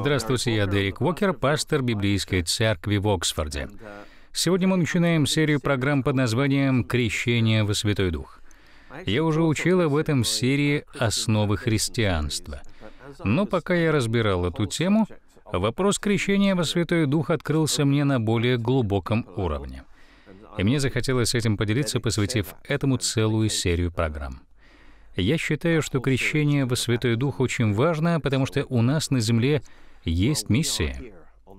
Здравствуйте, я Дерек Уокер, пастор Библейской церкви в Оксфорде. Сегодня мы начинаем серию программ под названием «Крещение во Святой Дух». Я уже учила в этом серии «Основы христианства». Но пока я разбирал эту тему, вопрос крещения во Святой Дух открылся мне на более глубоком уровне. И мне захотелось этим поделиться, посвятив этому целую серию программ. Я считаю, что крещение во Святой Дух очень важно, потому что у нас на Земле есть миссия,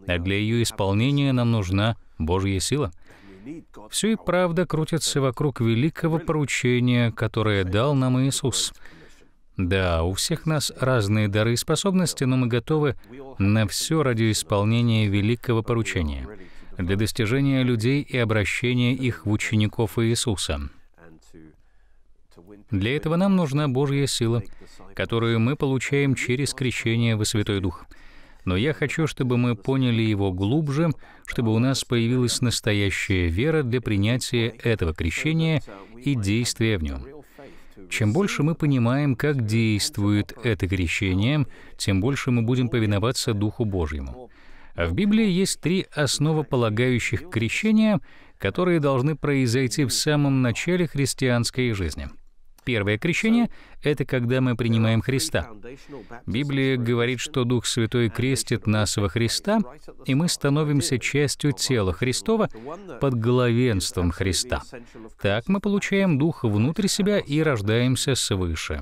а для ее исполнения нам нужна Божья сила. Все и правда крутится вокруг великого поручения, которое дал нам Иисус. Да, у всех нас разные дары и способности, но мы готовы на все ради исполнения великого поручения, для достижения людей и обращения их в учеников Иисуса. Для этого нам нужна Божья сила, которую мы получаем через крещение во Святой Дух — но я хочу, чтобы мы поняли его глубже, чтобы у нас появилась настоящая вера для принятия этого крещения и действия в нем. Чем больше мы понимаем, как действует это крещение, тем больше мы будем повиноваться Духу Божьему. А в Библии есть три основополагающих крещения, которые должны произойти в самом начале христианской жизни — Первое крещение — это когда мы принимаем Христа. Библия говорит, что Дух Святой крестит нас во Христа, и мы становимся частью тела Христова под главенством Христа. Так мы получаем Дух внутрь себя и рождаемся свыше.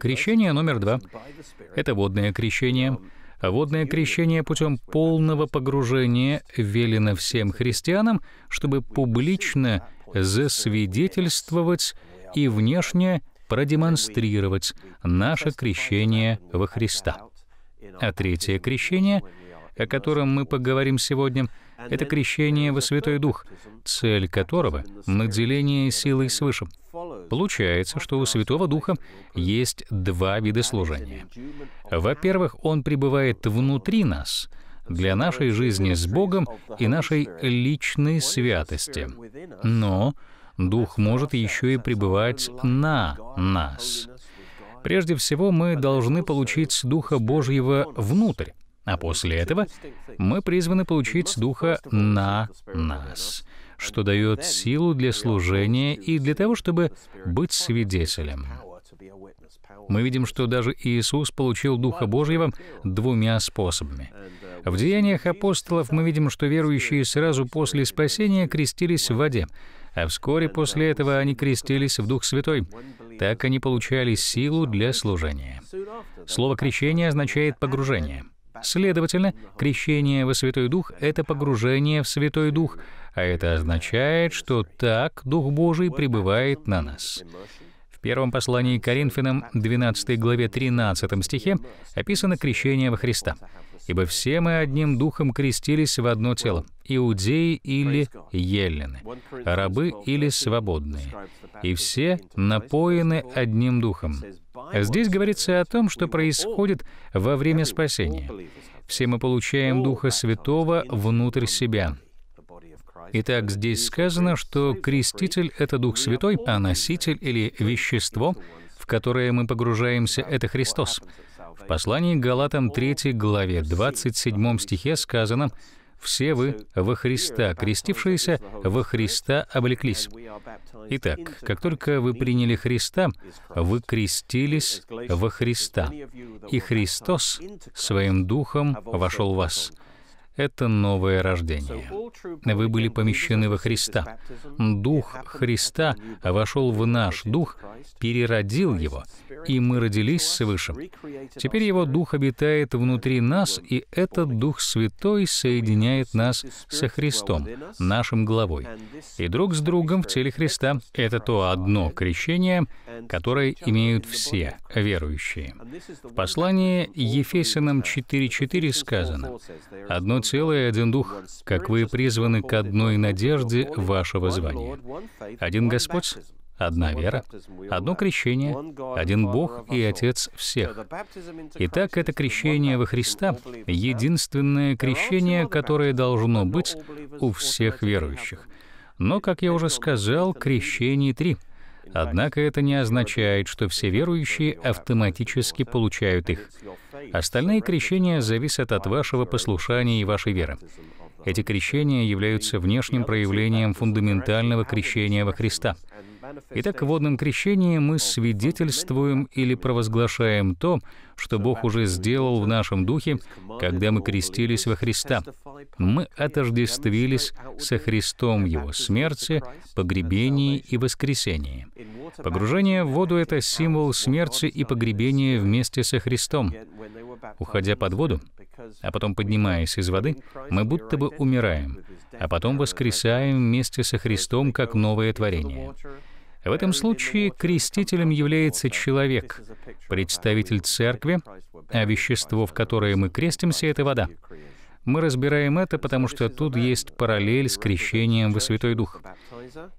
Крещение номер два — это водное крещение. Водное крещение путем полного погружения велено всем христианам, чтобы публично засвидетельствовать и внешне продемонстрировать наше крещение во Христа. А третье крещение, о котором мы поговорим сегодня, это крещение во Святой Дух, цель которого — наделение силой свыше. Получается, что у Святого Духа есть два вида служения. Во-первых, Он пребывает внутри нас для нашей жизни с Богом и нашей личной святости. Но Дух может еще и пребывать на нас. Прежде всего, мы должны получить Духа Божьего внутрь, а после этого мы призваны получить Духа на нас, что дает силу для служения и для того, чтобы быть свидетелем. Мы видим, что даже Иисус получил Духа Божьего двумя способами. В деяниях апостолов мы видим, что верующие сразу после спасения крестились в воде, а вскоре после этого они крестились в Дух Святой. Так они получали силу для служения. Слово «крещение» означает «погружение». Следовательно, крещение во Святой Дух — это погружение в Святой Дух, а это означает, что так Дух Божий пребывает на нас. В первом послании к Коринфянам, 12 главе 13 стихе, описано крещение во Христа — ибо все мы одним духом крестились в одно тело, иудеи или елены, рабы или свободные, и все напоены одним духом. Здесь говорится о том, что происходит во время спасения. Все мы получаем Духа Святого внутрь себя. Итак, здесь сказано, что креститель — это Дух Святой, а носитель или вещество, в которое мы погружаемся, — это Христос. В послании к Галатам 3 главе 27 стихе сказано «Все вы во Христа, крестившиеся во Христа облеклись». Итак, как только вы приняли Христа, вы крестились во Христа, и Христос своим духом вошел в вас это новое рождение. Вы были помещены во Христа. Дух Христа вошел в наш дух, переродил его, и мы родились свыше. Теперь его дух обитает внутри нас, и этот Дух Святой соединяет нас со Христом, нашим главой, и друг с другом в теле Христа. Это то одно крещение, которое имеют все верующие. В послании Ефесянам 4.4 сказано, «Одно тело и один дух, как вы призваны к одной надежде вашего звания. Один Господь, одна вера, одно крещение, один Бог и Отец всех. Итак, это крещение во Христа — единственное крещение, которое должно быть у всех верующих. Но, как я уже сказал, крещений три — Однако это не означает, что все верующие автоматически получают их. Остальные крещения зависят от вашего послушания и вашей веры. Эти крещения являются внешним проявлением фундаментального крещения во Христа — Итак, в водном крещении мы свидетельствуем или провозглашаем то, что Бог уже сделал в нашем духе, когда мы крестились во Христа. Мы отождествились со Христом в Его смерти, погребении и воскресении. Погружение в воду — это символ смерти и погребения вместе со Христом. Уходя под воду, а потом поднимаясь из воды, мы будто бы умираем, а потом воскресаем вместе со Христом как новое творение. В этом случае крестителем является человек, представитель церкви, а вещество, в которое мы крестимся, — это вода. Мы разбираем это, потому что тут есть параллель с крещением во Святой Дух.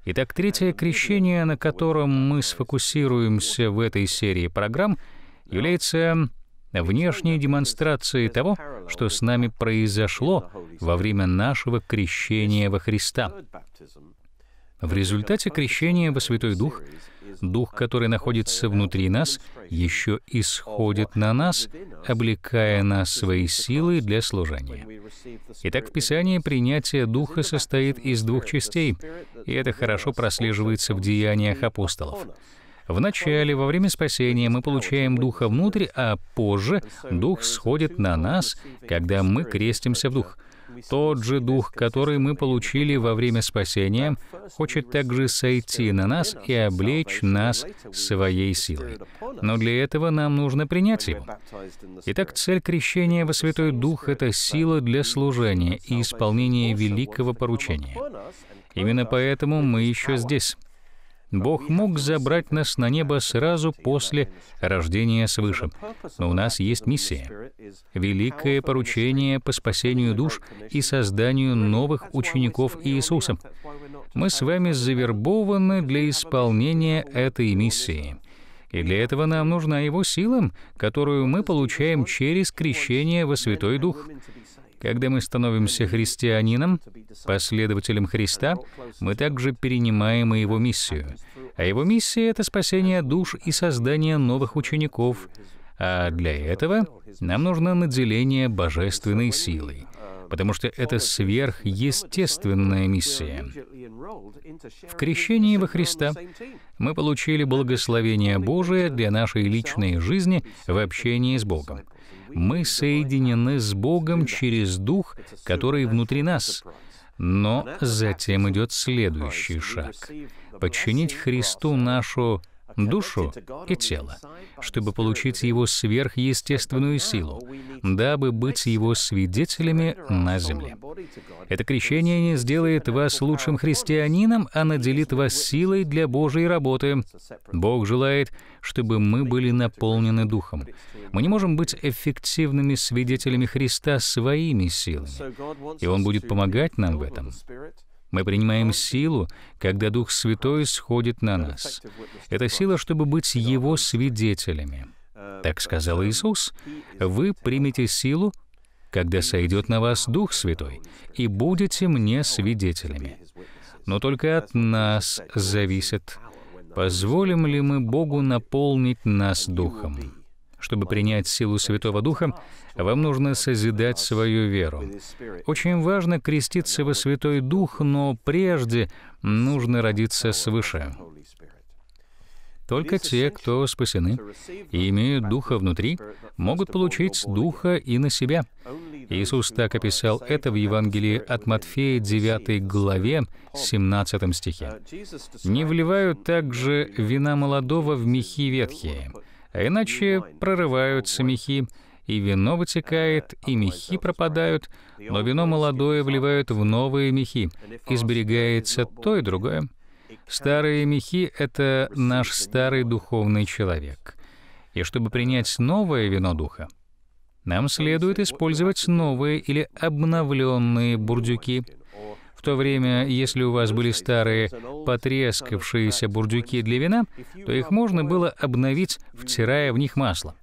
Итак, третье крещение, на котором мы сфокусируемся в этой серии программ, является внешней демонстрацией того, что с нами произошло во время нашего крещения во Христа. В результате крещения во Святой Дух, Дух, который находится внутри нас, еще исходит на нас, облекая нас своей силой для служения. Итак, в Писании принятие Духа состоит из двух частей, и это хорошо прослеживается в деяниях апостолов. Вначале, во время спасения, мы получаем Духа внутрь, а позже Дух сходит на нас, когда мы крестимся в Дух — тот же дух, который мы получили во время спасения, хочет также сойти на нас и облечь нас своей силой. Но для этого нам нужно принять его. Итак, цель крещения во Святой Дух — это сила для служения и исполнения великого поручения. Именно поэтому мы еще здесь. Бог мог забрать нас на небо сразу после рождения свыше, но у нас есть миссия. Великое поручение по спасению душ и созданию новых учеников Иисуса. Мы с вами завербованы для исполнения этой миссии. И для этого нам нужна Его сила, которую мы получаем через крещение во Святой Дух. Когда мы становимся христианином, последователем Христа, мы также перенимаем и его миссию. А его миссия — это спасение душ и создание новых учеников. А для этого нам нужно наделение божественной силой, потому что это сверхъестественная миссия. В крещении во Христа мы получили благословение Божие для нашей личной жизни в общении с Богом мы соединены с Богом через Дух, который внутри нас. Но затем идет следующий шаг — подчинить Христу нашу душу и тело, чтобы получить его сверхъестественную силу, дабы быть его свидетелями на земле. Это крещение не сделает вас лучшим христианином, а наделит вас силой для Божьей работы. Бог желает, чтобы мы были наполнены Духом. Мы не можем быть эффективными свидетелями Христа своими силами, и Он будет помогать нам в этом. Мы принимаем силу, когда Дух Святой сходит на нас. Это сила, чтобы быть Его свидетелями. Так сказал Иисус, «Вы примете силу, когда сойдет на вас Дух Святой, и будете мне свидетелями». Но только от нас зависит, позволим ли мы Богу наполнить нас Духом. Чтобы принять силу Святого Духа, вам нужно созидать свою веру. Очень важно креститься во Святой Дух, но прежде нужно родиться свыше. Только те, кто спасены и имеют Духа внутри, могут получить Духа и на себя. Иисус так описал это в Евангелии от Матфея 9 главе 17 стихе. «Не вливают также вина молодого в мехи ветхие, а иначе прорываются мехи, и вино вытекает, и мехи пропадают, но вино молодое вливают в новые мехи, и сберегается то и другое. Старые мехи — это наш старый духовный человек. И чтобы принять новое вино духа, нам следует использовать новые или обновленные бурдюки — в то время, если у вас были старые потрескавшиеся бурдюки для вина, то их можно было обновить, втирая в них масло.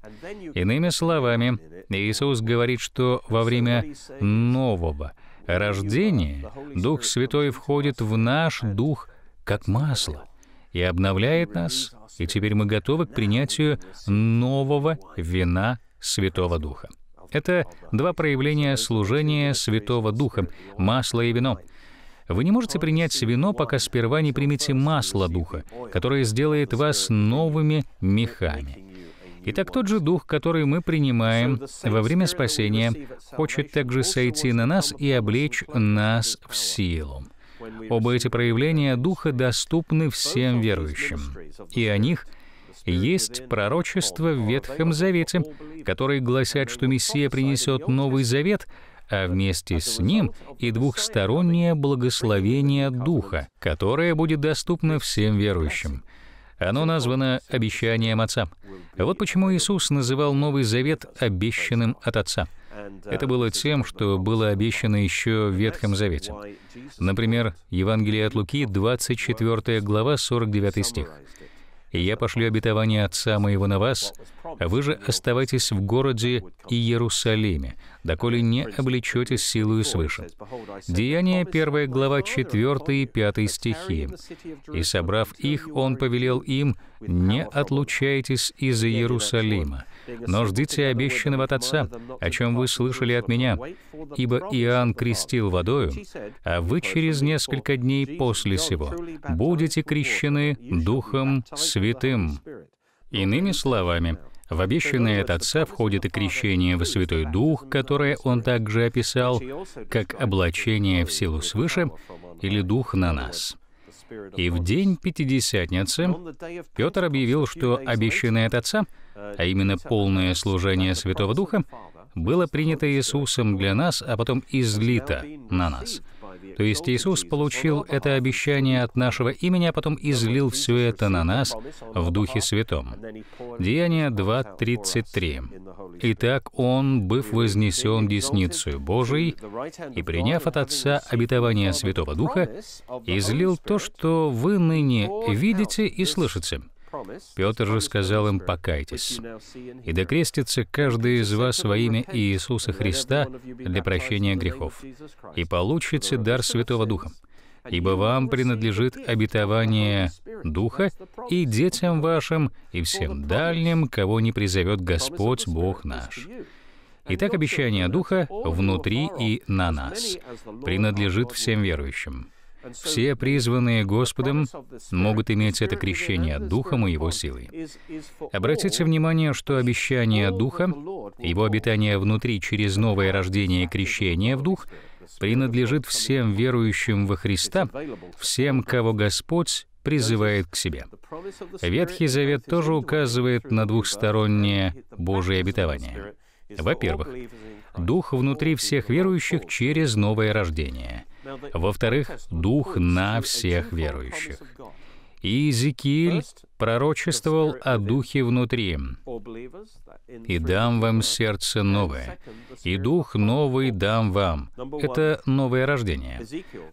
Иными словами, Иисус говорит, что во время нового рождения Дух Святой входит в наш дух как масло и обновляет нас, и теперь мы готовы к принятию нового вина Святого Духа. Это два проявления служения Святого Духа — масло и вино — вы не можете принять вино, пока сперва не примите масло Духа, которое сделает вас новыми мехами. Итак, тот же Дух, который мы принимаем во время спасения, хочет также сойти на нас и облечь нас в силу. Оба эти проявления Духа доступны всем верующим, и о них — есть пророчество в Ветхом Завете, которые гласят, что Мессия принесет Новый Завет, а вместе с ним и двухстороннее благословение Духа, которое будет доступно всем верующим. Оно названо обещанием Отца. Вот почему Иисус называл Новый Завет обещанным от Отца. Это было тем, что было обещано еще в Ветхом Завете. Например, Евангелие от Луки, 24 глава, 49 стих и я пошлю обетование Отца моего на вас, а вы же оставайтесь в городе Иерусалиме, доколе не облечетесь силою свыше». Деяние 1 глава 4 и 5 стихи. «И, собрав их, он повелел им, не отлучайтесь из Иерусалима, но ждите обещанного от Отца, о чем вы слышали от меня, ибо Иоанн крестил водою, а вы через несколько дней после сего будете крещены Духом Святым». Иными словами, в обещанное от Отца входит и крещение во Святой Дух, которое он также описал, как облачение в силу свыше или Дух на нас. И в день Пятидесятницы Петр объявил, что обещанное от Отца, а именно полное служение Святого Духа, было принято Иисусом для нас, а потом излито на нас — то есть Иисус получил это обещание от нашего имени, а потом излил все это на нас в Духе Святом. Деяние 2.33. «Итак, Он, быв вознесен десницей Божией и приняв от Отца обетование Святого Духа, излил то, что вы ныне видите и слышите». Петр же сказал им, покайтесь, и докрестится каждый из вас во имя Иисуса Христа для прощения грехов, и получите дар Святого Духа, ибо вам принадлежит обетование Духа и детям вашим, и всем дальним, кого не призовет Господь Бог наш. Итак, обещание Духа внутри и на нас принадлежит всем верующим. Все призванные Господом могут иметь это крещение Духом и Его силой. Обратите внимание, что обещание Духа, Его обитание внутри через новое рождение и крещение в Дух, принадлежит всем верующим во Христа, всем, кого Господь призывает к себе. Ветхий Завет тоже указывает на двухстороннее Божие обетование. Во-первых, Дух внутри всех верующих через новое рождение — во-вторых, Дух на всех верующих. И Иезекииль пророчествовал о духе внутри. «И дам вам сердце новое, и дух новый дам вам». Это новое рождение.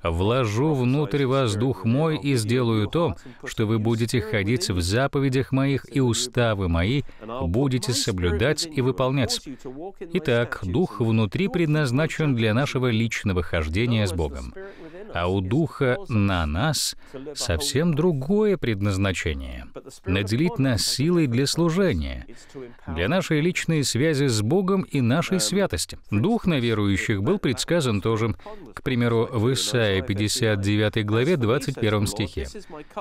«Вложу внутрь вас дух мой и сделаю то, что вы будете ходить в заповедях моих и уставы мои, будете соблюдать и выполнять». Итак, дух внутри предназначен для нашего личного хождения с Богом а у Духа на нас совсем другое предназначение — наделить нас силой для служения, для нашей личной связи с Богом и нашей святости. Дух на верующих был предсказан тоже, к примеру, в Исаии 59 главе 21 стихе.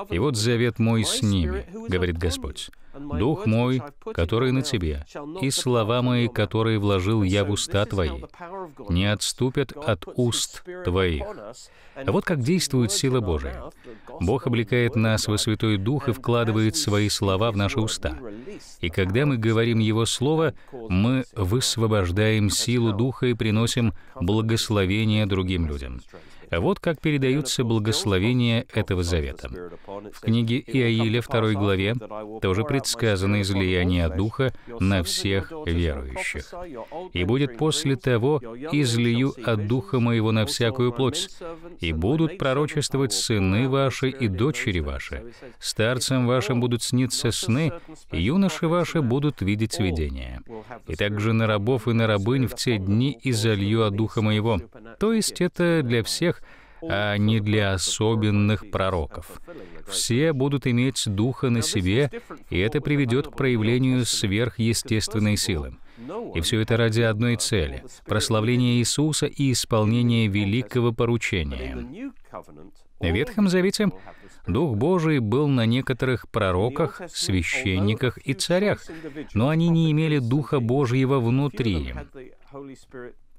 «И вот завет мой с ними, — говорит Господь, — Дух мой, который на тебе, и слова мои, которые вложил я в уста твои, не отступят от уст твоих». А вот как действует сила Божия. Бог облекает нас во Святой Дух и вкладывает свои слова в наши уста. И когда мы говорим Его Слово, мы высвобождаем силу Духа и приносим благословение другим людям. Вот как передаются благословения этого завета. В книге Иаиле 2 главе тоже предсказано излияние Духа на всех верующих. «И будет после того, излию от Духа моего на всякую плоть, и будут пророчествовать сыны ваши и дочери ваши, старцам вашим будут сниться сны, и юноши ваши будут видеть видения. И также на рабов и на рабынь в те дни изолью от Духа моего». То есть это для всех, а не для особенных пророков. Все будут иметь духа на себе, и это приведет к проявлению сверхъестественной силы. И все это ради одной цели — прославления Иисуса и исполнения великого поручения. В Ветхом Завете Дух Божий был на некоторых пророках, священниках и царях, но они не имели Духа Божьего внутри.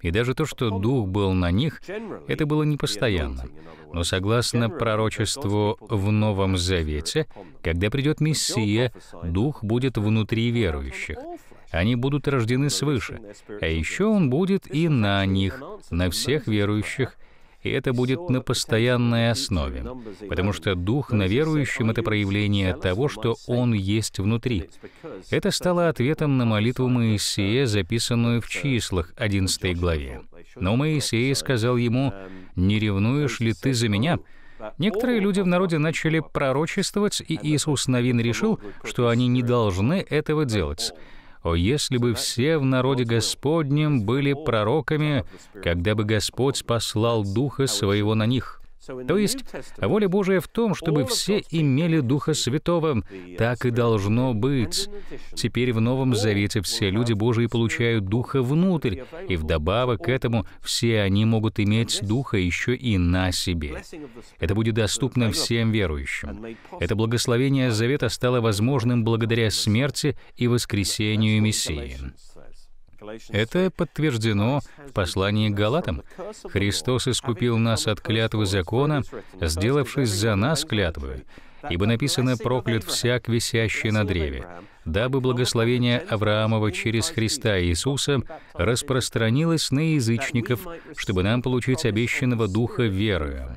И даже то, что Дух был на них, это было непостоянно. Но согласно пророчеству в Новом Завете, когда придет Мессия, Дух будет внутри верующих. Они будут рождены свыше. А еще Он будет и на них, на всех верующих, и это будет на постоянной основе, потому что дух на верующем — это проявление того, что он есть внутри. Это стало ответом на молитву Моисея, записанную в числах 11 главе. Но Моисей сказал ему, «Не ревнуешь ли ты за меня?» Некоторые люди в народе начали пророчествовать, и Иисус Новин решил, что они не должны этого делать. О, если бы все в народе Господнем были пророками, когда бы Господь послал Духа Своего на них. То есть воля Божия в том, чтобы все имели Духа Святого. Uh, так и должно быть. Теперь в Новом Завете все люди Божии получают Духа внутрь, и вдобавок к этому все они могут иметь Духа еще и на себе. Это будет доступно всем верующим. Это благословение Завета стало возможным благодаря смерти и воскресению Мессии. Это подтверждено в послании к Галатам. Христос искупил нас от клятвы закона, сделавшись за нас клятвою, ибо написано «проклят всяк, висящий на древе», дабы благословение Авраамова через Христа Иисуса распространилось на язычников, чтобы нам получить обещанного духа верою.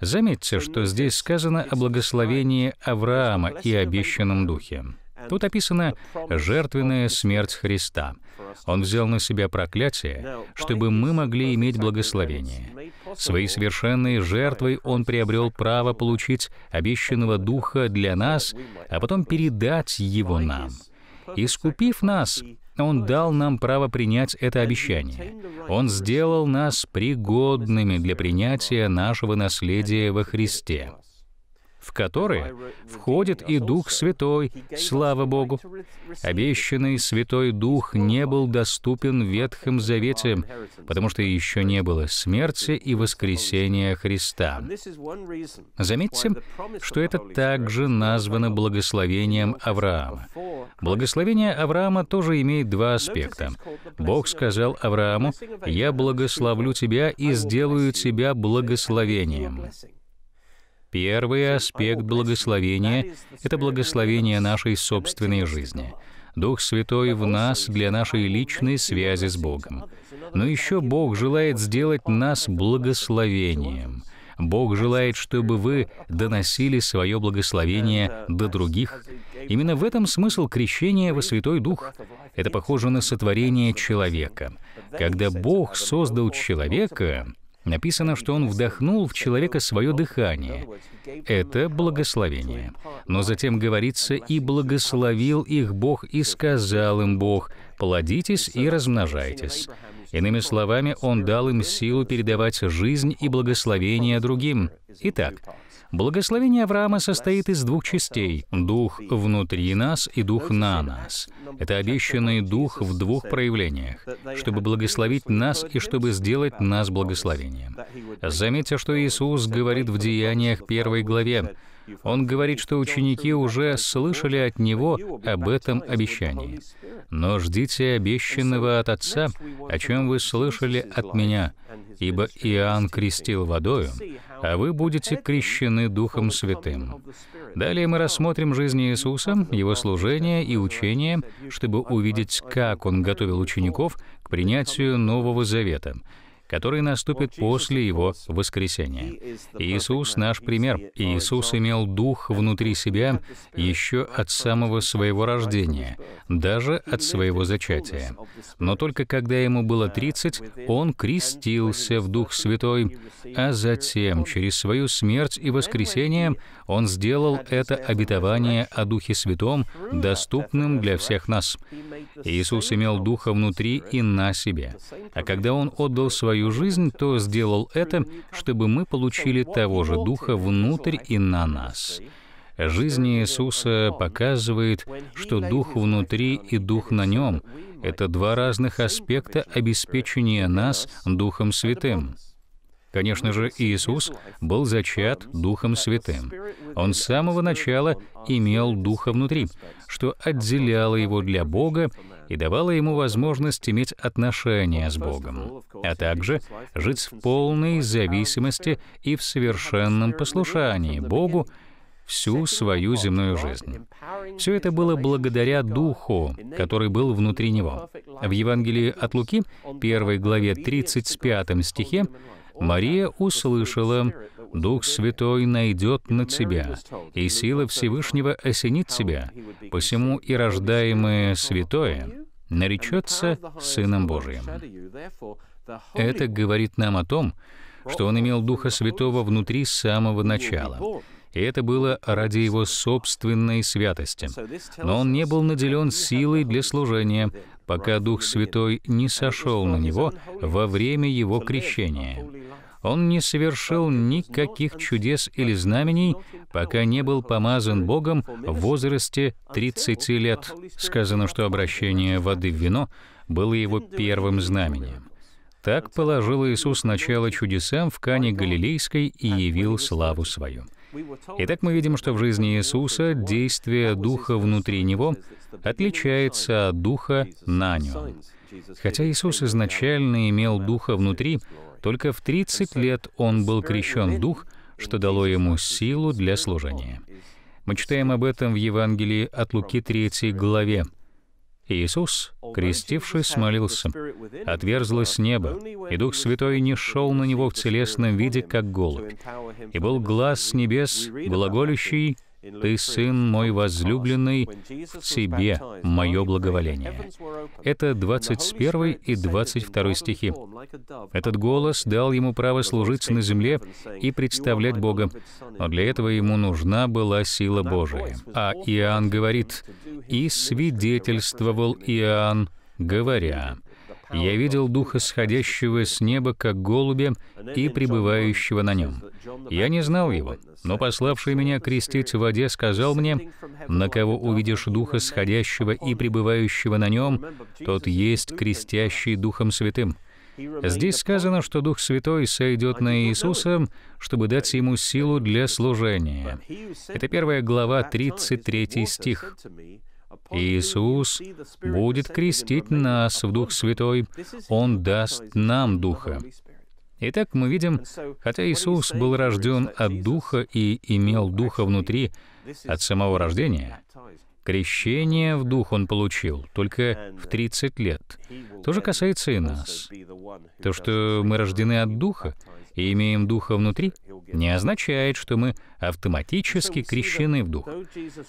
Заметьте, что здесь сказано о благословении Авраама и обещанном духе. Тут описана жертвенная смерть Христа. Он взял на себя проклятие, чтобы мы могли иметь благословение. Своей совершенной жертвой Он приобрел право получить обещанного Духа для нас, а потом передать Его нам. Искупив нас, он дал нам право принять это обещание. Он сделал нас пригодными для принятия нашего наследия во Христе в которые входит и Дух Святой, слава Богу. Обещанный Святой Дух не был доступен Ветхим Заветам, потому что еще не было смерти и воскресения Христа. Заметьте, что это также названо благословением Авраама. Благословение Авраама тоже имеет два аспекта. Бог сказал Аврааму, «Я благословлю тебя и сделаю тебя благословением». Первый аспект благословения — это благословение нашей собственной жизни. Дух Святой в нас для нашей личной связи с Богом. Но еще Бог желает сделать нас благословением — Бог желает, чтобы вы доносили свое благословение до других. Именно в этом смысл крещения во Святой Дух. Это похоже на сотворение человека. Когда Бог создал человека, Написано, что он вдохнул в человека свое дыхание. Это благословение. Но затем говорится, «И благословил их Бог, и сказал им Бог, плодитесь и размножайтесь». Иными словами, Он дал им силу передавать жизнь и благословение другим. Итак, Благословение Авраама состоит из двух частей – дух внутри нас и дух на нас. Это обещанный дух в двух проявлениях, чтобы благословить нас и чтобы сделать нас благословением. Заметьте, что Иисус говорит в Деяниях 1 главе, он говорит, что ученики уже слышали от него об этом обещании. «Но ждите обещанного от Отца, о чем вы слышали от меня, ибо Иоанн крестил водою, а вы будете крещены Духом Святым». Далее мы рассмотрим жизнь Иисуса, Его служение и учение, чтобы увидеть, как Он готовил учеников к принятию Нового Завета — который наступит после Его воскресения. Иисус — наш пример. Иисус имел Дух внутри себя еще от самого своего рождения, даже от своего зачатия. Но только когда ему было 30, uh, он крестился в Дух Святой, а затем, через свою смерть и воскресение, он сделал это обетование о Духе Святом доступным для всех нас. Иисус имел Духа внутри и на себе. А когда он отдал свою свою жизнь, то сделал это, чтобы мы получили того же Духа внутрь и на нас. Жизнь Иисуса показывает, что Дух внутри и Дух на нем — это два разных аспекта обеспечения нас Духом Святым. Конечно же, Иисус был зачат Духом Святым. Он с самого начала имел Духа внутри, что отделяло его для Бога и давало ему возможность иметь отношения с Богом, а также жить в полной зависимости и в совершенном послушании Богу, всю свою земную жизнь. Все это было благодаря Духу, который был внутри него. В Евангелии от Луки, 1 главе 35 стихе, Мария услышала, «Дух Святой найдет на тебя, и сила Всевышнего осенит тебя, посему и рождаемое святое наречется Сыном Божиим». Это говорит нам о том, что он имел Духа Святого внутри с самого начала, и это было ради его собственной святости. Но он не был наделен силой для служения, пока Дух Святой не сошел на него во время его крещения он не совершил никаких чудес или знамений, пока не был помазан Богом в возрасте 30 лет. Сказано, что обращение воды в вино было его первым знамением. Так положил Иисус начало чудесам в Кане Галилейской и явил славу свою. Итак, мы видим, что в жизни Иисуса действие Духа внутри Него отличается от Духа на Нем. Хотя Иисус изначально имел Духа внутри, только в 30 лет он был крещен Дух, что дало ему силу для служения. Мы читаем об этом в Евангелии от Луки 3 главе. Иисус, крестившись, молился. Отверзлось небо, и Дух Святой не шел на него в телесном виде, как голубь. И был глаз с небес, глаголющий ты Сын мой возлюбленный, в Тебе мое благоволение». Это 21 и 22 стихи. Этот голос дал ему право служить на земле и представлять Бога, но для этого ему нужна была сила Божия. А Иоанн говорит, «И свидетельствовал Иоанн, говоря, я видел духа сходящего с неба, как голубя, и пребывающего на нем. Я не знал его, но пославший меня крестить в воде сказал мне, «На кого увидишь духа сходящего и пребывающего на нем, тот есть крестящий Духом Святым». Здесь сказано, что Дух Святой сойдет на Иисуса, чтобы дать Ему силу для служения. Это первая глава, 33 стих. Иисус будет крестить нас в Дух Святой, Он даст нам Духа. Итак, мы видим, хотя Иисус был рожден от Духа и имел Духа внутри от самого рождения, крещение в Дух он получил только в 30 лет. То же касается и нас. То, что мы рождены от Духа, и имеем Духа внутри, не означает, что мы автоматически крещены в Дух,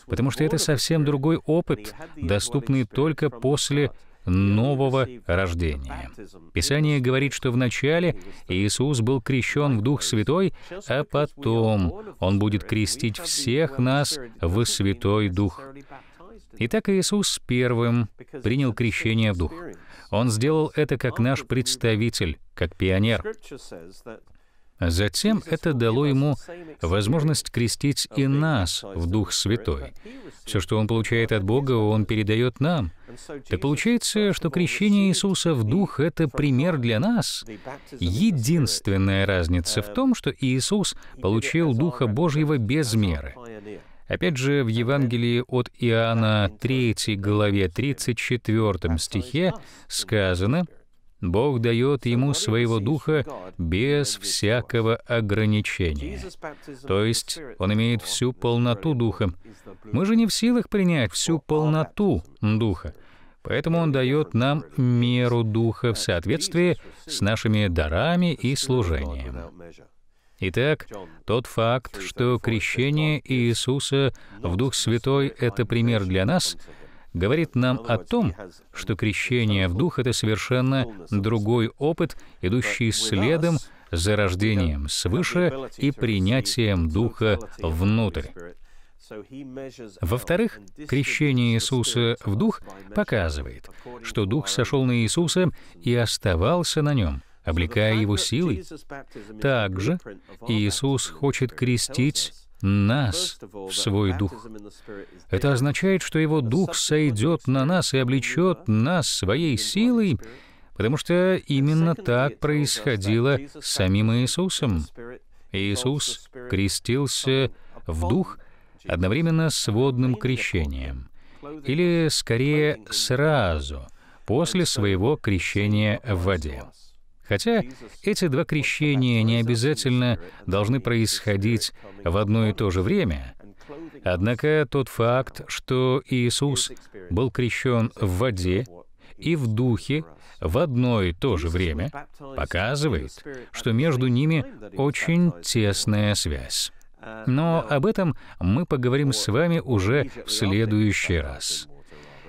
потому что это совсем другой опыт, доступный только после нового рождения. Писание говорит, что вначале Иисус был крещен в Дух Святой, а потом Он будет крестить всех нас в Святой Дух. Итак, Иисус первым принял крещение в Дух. Он сделал это как наш представитель, как пионер. А затем это дало ему возможность крестить и нас в Дух Святой. Все, что он получает от Бога, он передает нам. Так получается, что крещение Иисуса в Дух — это пример для нас. Единственная разница в том, что Иисус получил Духа Божьего без меры. Опять же, в Евангелии от Иоанна 3 главе 34 стихе сказано, Бог дает ему своего духа без всякого ограничения. То есть он имеет всю полноту духа. Мы же не в силах принять всю полноту духа. Поэтому он дает нам меру духа в соответствии с нашими дарами и служением. Итак, тот факт, что крещение Иисуса в Дух Святой — это пример для нас, говорит нам о том, что крещение в Дух — это совершенно другой опыт, идущий следом за рождением свыше и принятием Духа внутрь. Во-вторых, крещение Иисуса в Дух показывает, что Дух сошел на Иисуса и оставался на нем, облекая его силой. Также Иисус хочет крестить нас в свой дух. Это означает, что его дух сойдет на нас и облечет нас своей силой, потому что именно так происходило с самим Иисусом. Иисус крестился в дух одновременно с водным крещением, или скорее сразу после своего крещения в воде. Хотя эти два крещения не обязательно должны происходить в одно и то же время, однако тот факт, что Иисус был крещен в воде и в духе в одно и то же время, показывает, что между ними очень тесная связь. Но об этом мы поговорим с вами уже в следующий раз.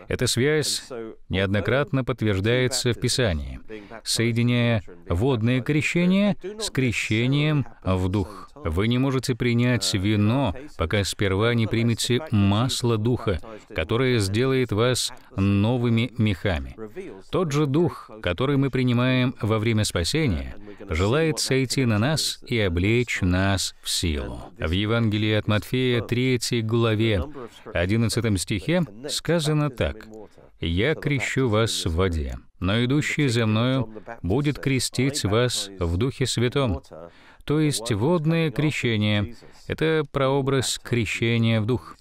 Эта связь неоднократно подтверждается в Писании, соединяя водное крещение с крещением в Дух. Вы не можете принять вино, пока сперва не примете масло Духа, которое сделает вас новыми мехами. Тот же Дух, который мы принимаем во время спасения, желает сойти на нас и облечь нас в силу. В Евангелии от Матфея 3 главе 11 стихе сказано так. «Я крещу вас в воде, но идущий за Мною будет крестить вас в Духе Святом, то есть водное крещение. Это прообраз крещения в дух.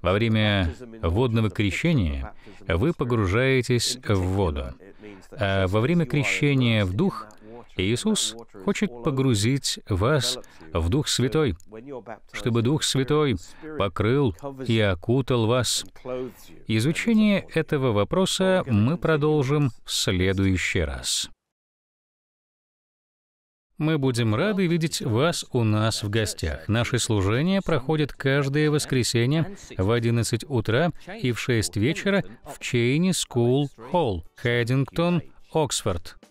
Во время водного крещения вы погружаетесь в воду. А во время крещения в дух Иисус хочет погрузить вас в Дух Святой, чтобы Дух Святой покрыл и окутал вас. Изучение этого вопроса мы продолжим в следующий раз. Мы будем рады видеть вас у нас в гостях. Наши служения проходят каждое воскресенье в 11 утра и в 6 вечера в Чейни School Холл, Хэддингтон, Оксфорд.